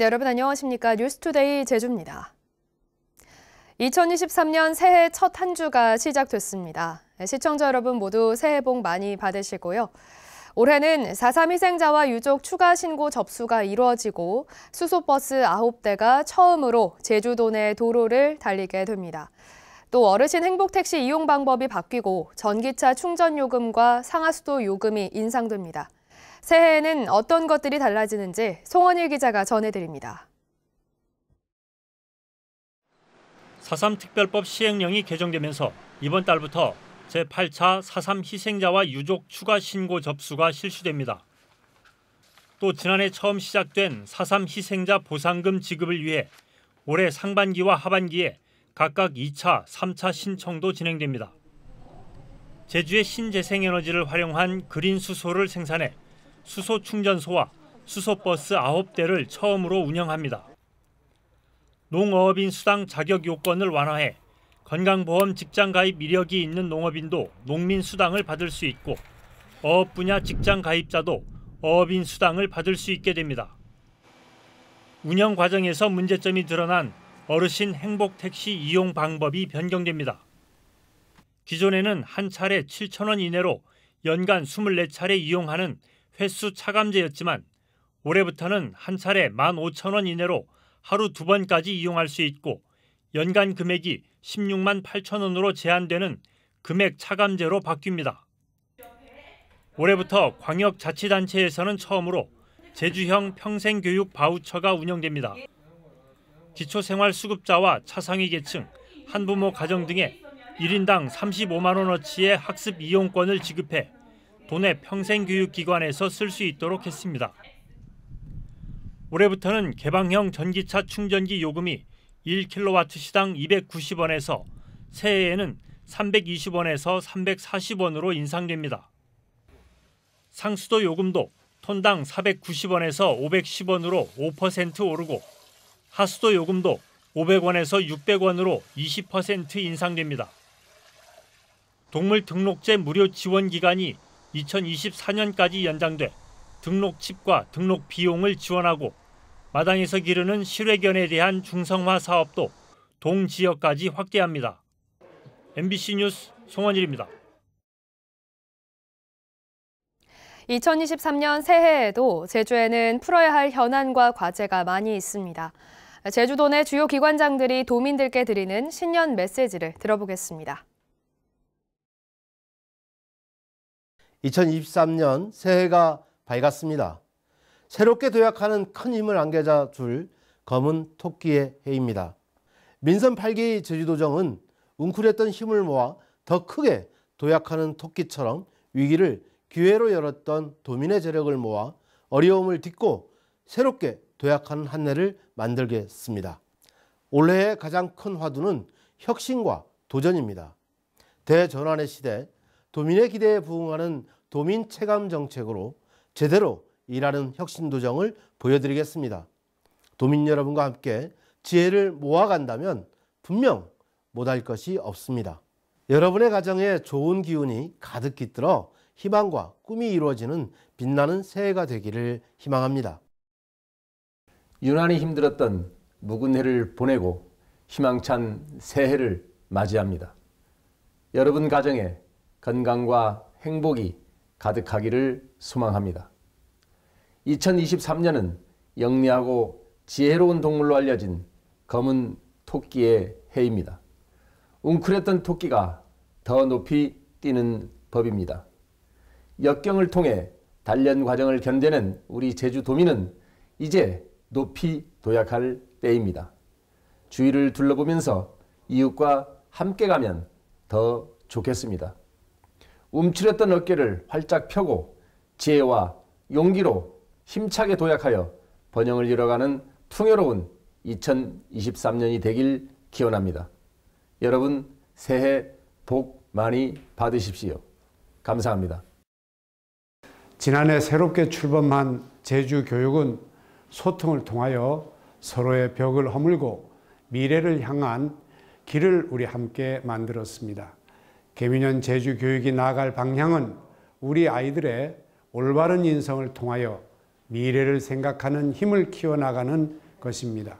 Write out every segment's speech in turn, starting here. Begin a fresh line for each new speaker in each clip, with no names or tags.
네, 여러분 안녕하십니까. 뉴스투데이 제주입니다. 2023년 새해 첫 한 주가 시작됐습니다. 네, 시청자 여러분 모두 새해 복 많이 받으시고요. 올해는 4.3 희생자와 유족 추가 신고 접수가 이루어지고 수소버스 9대가 처음으로 제주도 내 도로를 달리게 됩니다. 또 어르신 행복택시 이용 방법이 바뀌고 전기차 충전 요금과 상하수도 요금이 인상됩니다. 새해에는 어떤 것들이 달라지는지 송원일 기자가 전해드립니다.
4.3 특별법 시행령이 개정되면서 이번 달부터 제8차 4.3 희생자와 유족 추가 신고 접수가 실시됩니다. 또 지난해 처음 시작된 4.3 희생자 보상금 지급을 위해 올해 상반기와 하반기에 각각 2차, 3차 신청도 진행됩니다. 제주의 신재생에너지를 활용한 그린 수소를 생산해 수소 충전소와 수소버스 9대를 처음으로 운영합니다. 농어업인 수당 자격 요건을 완화해 건강보험 직장 가입 이력이 있는 농업인도 농민 수당을 받을 수 있고 어업 분야 직장 가입자도 어업인 수당을 받을 수 있게 됩니다. 운영 과정에서 문제점이 드러난 어르신 행복 택시 이용 방법이 변경됩니다. 기존에는 한 차례 7천원 이내로 연간 24차례 이용하는 횟수 차감제였지만 올해부터는 한 차례 15,000원 이내로 하루 두 번까지 이용할 수 있고 연간 금액이 16만 8천 원으로 제한되는 금액 차감제로 바뀝니다. 올해부터 광역자치단체에서는 처음으로 제주형 평생교육 바우처가 운영됩니다. 기초생활수급자와 차상위 계층, 한부모 가정 등에 1인당 35만 원어치의 학습 이용권을 지급해 도내 평생교육기관에서 쓸 수 있도록 했습니다. 올해부터는 개방형 전기차 충전기 요금이 1kWh당 290원에서 새해에는 320원에서 340원으로 인상됩니다. 상수도 요금도 톤당 490원에서 510원으로 5% 오르고 하수도 요금도 500원에서 600원으로 20% 인상됩니다. 동물 등록제 무료 지원 기간이 2024년까지 연장돼 등록칩과 등록 비용을 지원하고 마당에서 기르는 실외견에 대한 중성화 사업도 동 지역까지 확대합니다. MBC 뉴스 송원일입니다.
2023년 새해에도 제주에는 풀어야 할 현안과 과제가 많이 있습니다. 제주도 내 주요 기관장들이 도민들께 드리는 신년 메시지를 들어보겠습니다.
2023년 새해가 밝았습니다. 새롭게 도약하는 큰 힘을 안겨자 줄 검은 토끼의 해입니다. 민선 8기 제주도정은 웅크렸던 힘을 모아 더 크게 도약하는 토끼처럼 위기를 기회로 열었던 도민의 재력을 모아 어려움을 딛고 새롭게 도약하는 한 해를 만들겠습니다. 올해의 가장 큰 화두는 혁신과 도전입니다. 대전환의 시대 도민의 기대에 부응하는 도민 체감 정책으로 제대로 일하는 혁신 도정을 보여드리겠습니다. 도민 여러분과 함께 지혜를 모아간다면 분명 못할 것이 없습니다. 여러분의 가정에 좋은 기운이 가득 깃들어 희망과 꿈이 이루어지는 빛나는 새해가 되기를 희망합니다.
유난히 힘들었던 묵은 해를 보내고 희망찬 새해를 맞이합니다. 여러분 가정에 건강과 행복이 가득하기를 소망합니다. 2023년은 영리하고 지혜로운 동물로 알려진 검은 토끼의 해입니다. 웅크렸던 토끼가 더 높이 뛰는 법입니다. 역경을 통해 단련 과정을 견뎌낸 우리 제주도민은 이제 높이 도약할 때입니다. 주위를 둘러보면서 이웃과 함께 가면 더 좋겠습니다. 움츠렸던 어깨를 활짝 펴고 지혜와 용기로 힘차게 도약하여 번영을 이뤄가는 풍요로운 2023년이 되길 기원합니다. 여러분 새해 복 많이 받으십시오. 감사합니다.
지난해 새롭게 출범한 제주 교육은 소통을 통하여 서로의 벽을 허물고 미래를 향한 길을 우리 함께 만들었습니다. 개미년 제주 교육이 나아갈 방향은 우리 아이들의 올바른 인성을 통하여 미래를 생각하는 힘을 키워나가는 것입니다.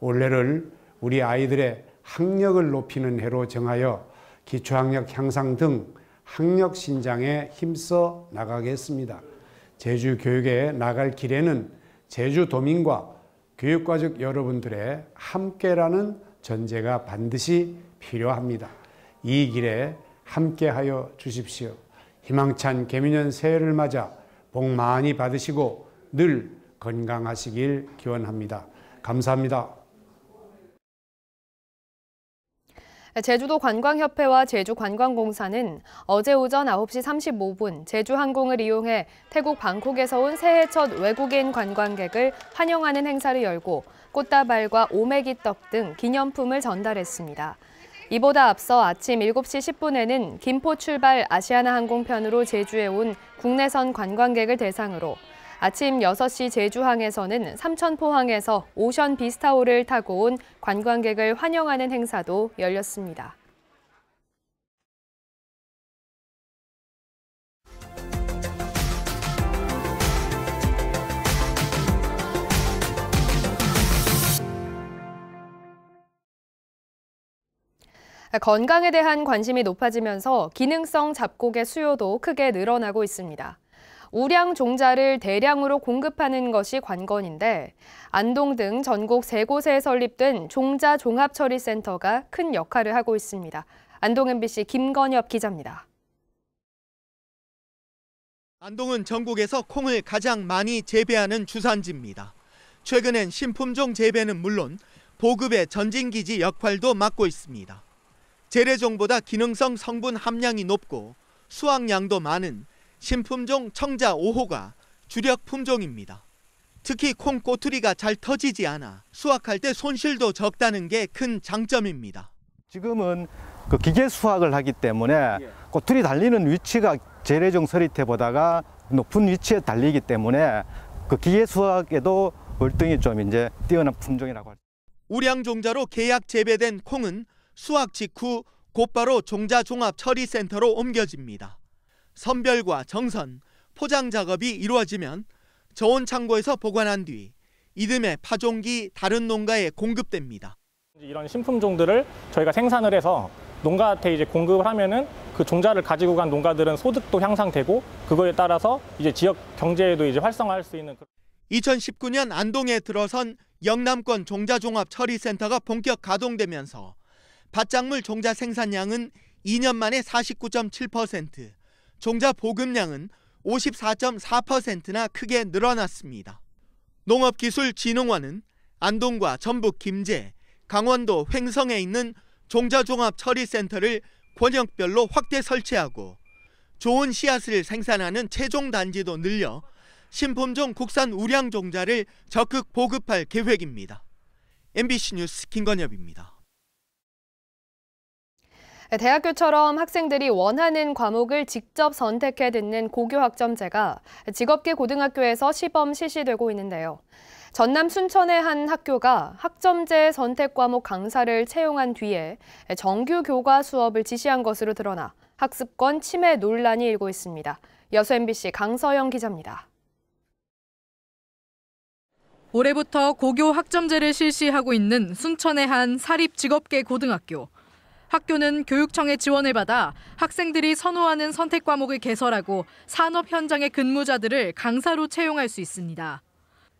올해를 우리 아이들의 학력을 높이는 해로 정하여 기초학력 향상 등 학력 신장에 힘써 나가겠습니다. 제주 교육에 나갈 길에는 제주도민과 교육과족 여러분들의 함께라는 전제가 반드시 필요합니다. 이 길에 함께하여 주십시오. 희망찬 개미년 새해를 맞아 복 많이 받으시고 늘 건강하시길 기원합니다. 감사합니다.
제주도 관광협회와 제주관광공사는 어제 오전 9시 35분 제주항공을 이용해 태국 방콕에서 온 새해 첫 외국인 관광객을 환영하는 행사를 열고 꽃다발과 오메기떡 등 기념품을 전달했습니다. 이보다 앞서 아침 7시 10분에는 김포 출발 아시아나 항공편으로 제주에 온 국내선 관광객을 대상으로 아침 6시 제주항에서는 삼천포항에서 오션 비스타호를 타고 온 관광객을 환영하는 행사도 열렸습니다. 그러니까 건강에 대한 관심이 높아지면서 기능성 잡곡의 수요도 크게 늘어나고 있습니다. 우량 종자를 대량으로 공급하는 것이 관건인데 안동 등 전국 세 곳에 설립된 종자 종합처리센터가 큰 역할을 하고 있습니다. 안동 MBC 김건엽 기자입니다.
안동은 전국에서 콩을 가장 많이 재배하는 주산지입니다. 최근엔 신품종 재배는 물론 보급의 전진기지 역할도 맡고 있습니다. 재래종보다 기능성 성분 함량이 높고 수확량도 많은 신품종 청자 5호가 주력 품종입니다. 특히 콩 꼬투리가 잘 터지지 않아 수확할 때 손실도 적다는 게 큰 장점입니다.
지금은 그 기계 수확을 하기 때문에 예. 꼬투리 달리는 위치가
재래종 서리태보다가 높은 위치에 달리기 때문에 그 기계 수확에도 월등히 좀 이제 뛰어난 품종이라고 할. 우량종자로 계약 재배된 콩은 수확 직후 곧바로 종자종합처리센터로 옮겨집니다. 선별과 정선, 포장 작업이 이루어지면 저온 창고에서 보관한 뒤 이듬해 파종기 다른 농가에 공급됩니다. 이런 신품종들을
저희가 생산을 해서 농가한테 이제 공급을 하면은 그 종자를 가지고 간 농가들은 소득도
향상되고 그거에 따라서 이제 지역 경제에도 이제 활성화할 수 있는 2019년 안동에 들어선 영남권 종자종합 처리센터가 본격 가동되면서 밭작물 종자 생산량은 2년 만에 49.7%, 종자 보급량은 54.4%나 크게 늘어났습니다. 농업기술진흥원은 안동과 전북 김제, 강원도 횡성에 있는 종자종합처리센터를 권역별로 확대 설치하고 좋은 씨앗을 생산하는 최종 단지도 늘려 신품종 국산 우량 종자를 적극 보급할 계획입니다. MBC 뉴스 김건엽입니다.
네, 대학교처럼 학생들이 원하는 과목을 직접 선택해 듣는 고교 학점제가 직업계 고등학교에서 시범 실시되고 있는데요. 전남 순천의 한 학교가 학점제 선택 과목 강사를 채용한 뒤에 정규 교과 수업을 지시한 것으로 드러나 학습권 침해 논란이 일고 있습니다. 여수 MBC 강서영 기자입니다.
올해부터 고교 학점제를 실시하고 있는 순천의 한 사립 직업계 고등학교. 학교는 교육청의 지원을 받아 학생들이 선호하는 선택 과목을 개설하고 산업 현장의 근무자들을 강사로 채용할 수 있습니다.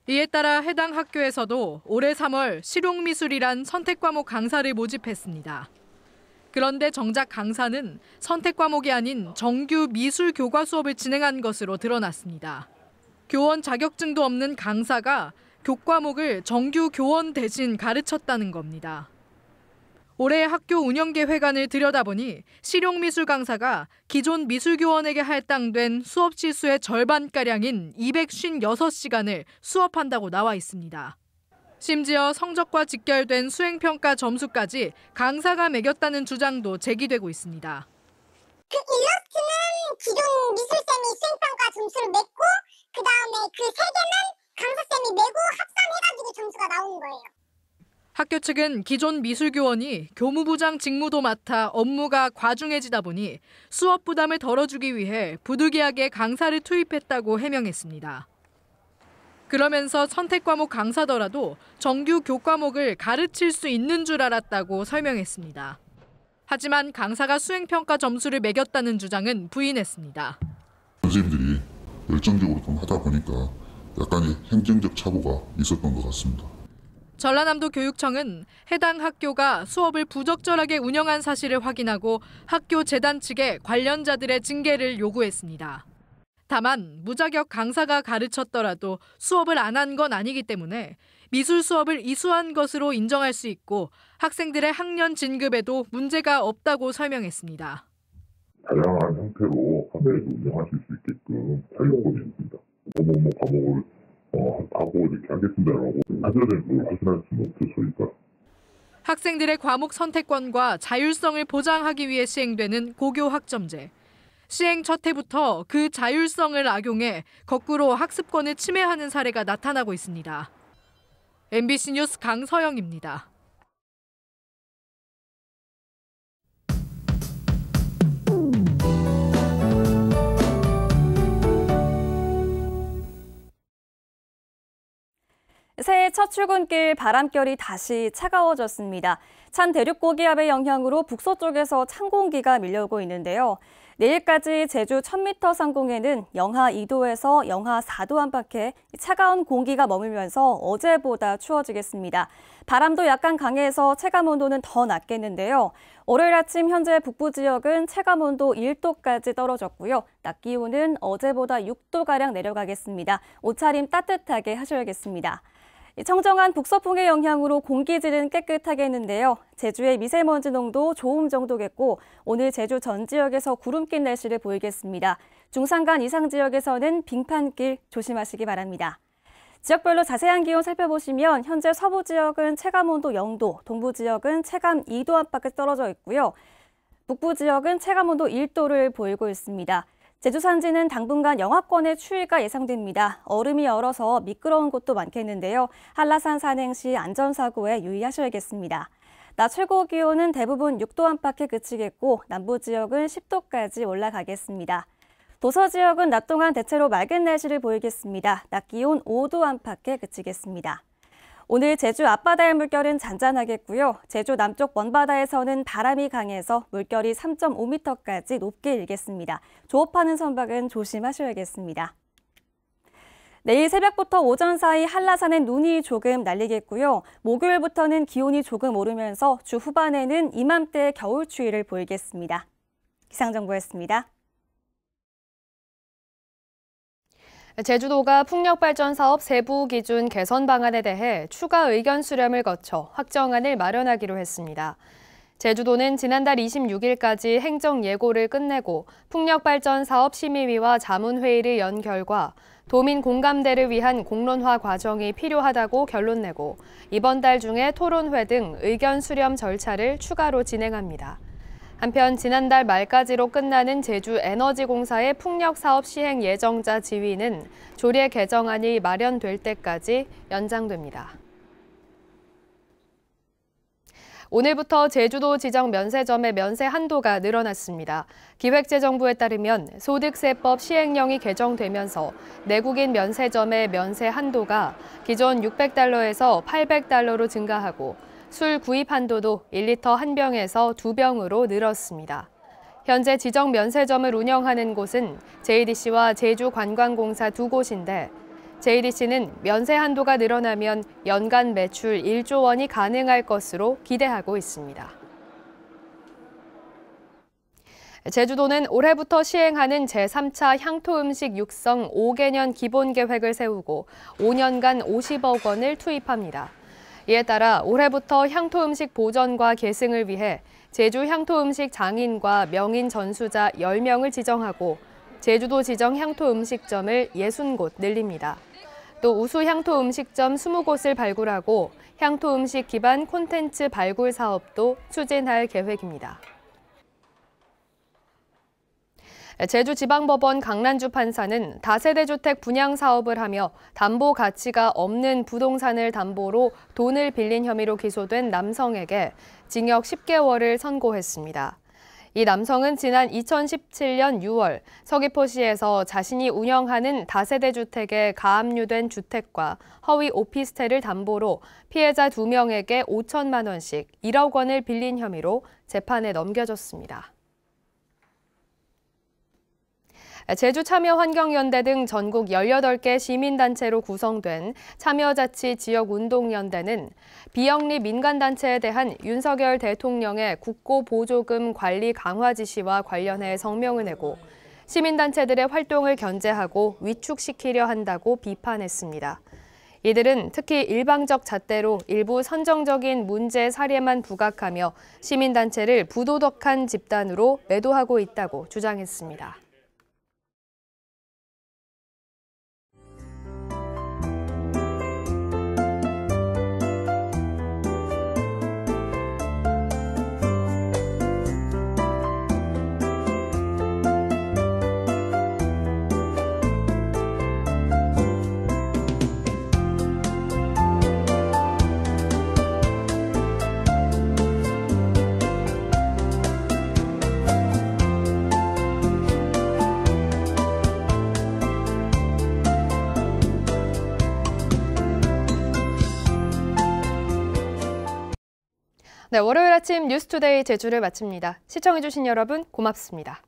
이에 따라 해당 학교에서도 올해 3월 실용미술이란 선택 과목 강사를 모집했습니다. 그런데 정작 강사는 선택 과목이 아닌 정규 미술 교과 수업을 진행한 것으로 드러났습니다. 교원 자격증도 없는 강사가 교과목을 정규 교원 대신 가르쳤다는 겁니다. 올해 학교 운영계획안을 들여다보니 실용미술 강사가 기존 미술교원에게 할당된 수업 시수의 절반가량인 256시간을 수업한다고 나와 있습니다. 심지어 성적과 직결된 수행평가 점수까지 강사가 매겼다는 주장도 제기되고 있습니다. 그
일러스트는 기존
미술쌤이 수행평가 점수를 냈고 그다음에 그 세 개는 강사쌤이 내고 학교 측은 기존 미술교원이 교무부장 직무도 맡아 업무가 과중해지다 보니 수업 부담을 덜어주기 위해 부득이하게 강사를 투입했다고 해명했습니다. 그러면서 선택 과목 강사더라도 정규 교과목을 가르칠 수 있는 줄 알았다고 설명했습니다. 하지만 강사가 수행평가 점수를 매겼다는 주장은 부인했습니다. 선생님들이 열정적으로 좀 하다 보니까 약간의 행정적 착오가 있었던 것 같습니다. 전라남도 교육청은 해당 학교가 수업을 부적절하게 운영한 사실을 확인하고 학교 재단 측에 관련자들의 징계를 요구했습니다. 다만 무자격 강사가 가르쳤더라도 수업을 안 한 건 아니기 때문에 미술 수업을 이수한 것으로 인정할 수 있고 학생들의 학년 진급에도 문제가 없다고 설명했습니다. 다양한 형태로 학교에 운영하실 수 있게끔 활용을 줍니다. 뭐뭐뭐 과목을 어, 하고 이렇게
하겠습니다라고 하자는 걸 확인할 수는 없죠, 저희가.
학생들의 과목 선택권과 자율성을 보장하기 위해 시행되는 고교 학점제. 시행 첫 해부터 그 자율성을 악용해 거꾸로 학습권을 침해하는 사례가 나타나고 있습니다. MBC 뉴스 강서영입니다.
새해 첫 출근길 바람결이 다시 차가워졌습니다. 찬 대륙 고기압의 영향으로 북서쪽에서 찬 공기가 밀려오고 있는데요. 내일까지 제주 1000m 상공에는 영하 2도에서 영하 4도 안팎의 차가운 공기가 머물면서 어제보다 추워지겠습니다. 바람도 약간 강해서 체감 온도는 더 낮겠는데요. 월요일 아침 현재 북부 지역은 체감 온도 1도까지 떨어졌고요. 낮 기온은 어제보다 6도가량 내려가겠습니다. 옷차림 따뜻하게 하셔야겠습니다. 청정한 북서풍의 영향으로 공기질은 깨끗하겠는데요. 제주의 미세먼지 농도 좋음 정도겠고 오늘 제주 전 지역에서 구름 낀 날씨를 보이겠습니다. 중산간 이상 지역에서는 빙판길 조심하시기 바랍니다. 지역별로 자세한 기온 살펴보시면 현재 서부 지역은 체감 온도 0도, 동부 지역은 체감 2도 안팎에 떨어져 있고요. 북부 지역은 체감 온도 1도를 보이고 있습니다. 제주 산지는 당분간 영하권의 추위가 예상됩니다. 얼음이 얼어서 미끄러운 곳도 많겠는데요. 한라산 산행 시 안전사고에 유의하셔야겠습니다. 낮 최고 기온은 대부분 6도 안팎에 그치겠고 남부 지역은 10도까지 올라가겠습니다. 도서 지역은 낮 동안 대체로 맑은 날씨를 보이겠습니다. 낮 기온 5도 안팎에 그치겠습니다. 오늘 제주 앞바다의 물결은 잔잔하겠고요. 제주 남쪽 먼바다에서는 바람이 강해서 물결이 3.5m까지 높게 일겠습니다. 조업하는 선박은 조심하셔야겠습니다. 내일 새벽부터 오전 사이 한라산에 눈이 조금 날리겠고요. 목요일부터는 기온이 조금 오르면서 주 후반에는 이맘때 겨울 추위를 보이겠습니다. 기상정보였습니다.
제주도가 풍력발전사업 세부 기준 개선 방안에 대해 추가 의견 수렴을 거쳐 확정안을 마련하기로 했습니다. 제주도는 지난달 26일까지 행정 예고를 끝내고 풍력발전사업 심의위와 자문회의를 연 결과 도민 공감대를 위한 공론화 과정이 필요하다고 결론내고 이번 달 중에 토론회 등 의견 수렴 절차를 추가로 진행합니다. 한편 지난달 말까지로 끝나는 제주에너지공사의 풍력사업 시행 예정자 지위는 조례 개정안이 마련될 때까지 연장됩니다. 오늘부터 제주도 지정 면세점의 면세 한도가 늘어났습니다. 기획재정부에 따르면 소득세법 시행령이 개정되면서 내국인 면세점의 면세 한도가 기존 600달러에서 800달러로 증가하고 술 구입 한도도 1리터 한 병에서 두 병으로 늘었습니다. 현재 지정 면세점을 운영하는 곳은 JDC와 제주관광공사 두 곳인데 JDC는 면세 한도가 늘어나면 연간 매출 1조 원이 가능할 것으로 기대하고 있습니다. 제주도는 올해부터 시행하는 제3차 향토음식 육성 5개년 기본계획을 세우고 5년간 50억 원을 투입합니다. 이에 따라 올해부터 향토 음식 보전과 계승을 위해 제주 향토 음식 장인과 명인 전수자 10명을 지정하고 제주도 지정 향토 음식점을 60곳 늘립니다. 또 우수 향토 음식점 20곳을 발굴하고 향토 음식 기반 콘텐츠 발굴 사업도 추진할 계획입니다. 제주지방법원 강란주 판사는 다세대 주택 분양 사업을 하며 담보 가치가 없는 부동산을 담보로 돈을 빌린 혐의로 기소된 남성에게 징역 10개월을 선고했습니다. 이 남성은 지난 2017년 6월 서귀포시에서 자신이 운영하는 다세대 주택에 가압류된 주택과 허위 오피스텔을 담보로 피해자 2명에게 5천만 원씩 1억 원을 빌린 혐의로 재판에 넘겨졌습니다. 제주 참여 환경연대 등 전국 18개 시민단체로 구성된 참여자치 지역운동연대는 비영리 민간단체에 대한 윤석열 대통령의 국고보조금 관리 강화 지시와 관련해 성명을 내고 시민단체들의 활동을 견제하고 위축시키려 한다고 비판했습니다. 이들은 특히 일방적 잣대로 일부 선정적인 문제 사례만 부각하며 시민단체를 부도덕한 집단으로 매도하고 있다고 주장했습니다. 네, 월요일 아침 뉴스투데이 제주를 마칩니다. 시청해주신 여러분 고맙습니다.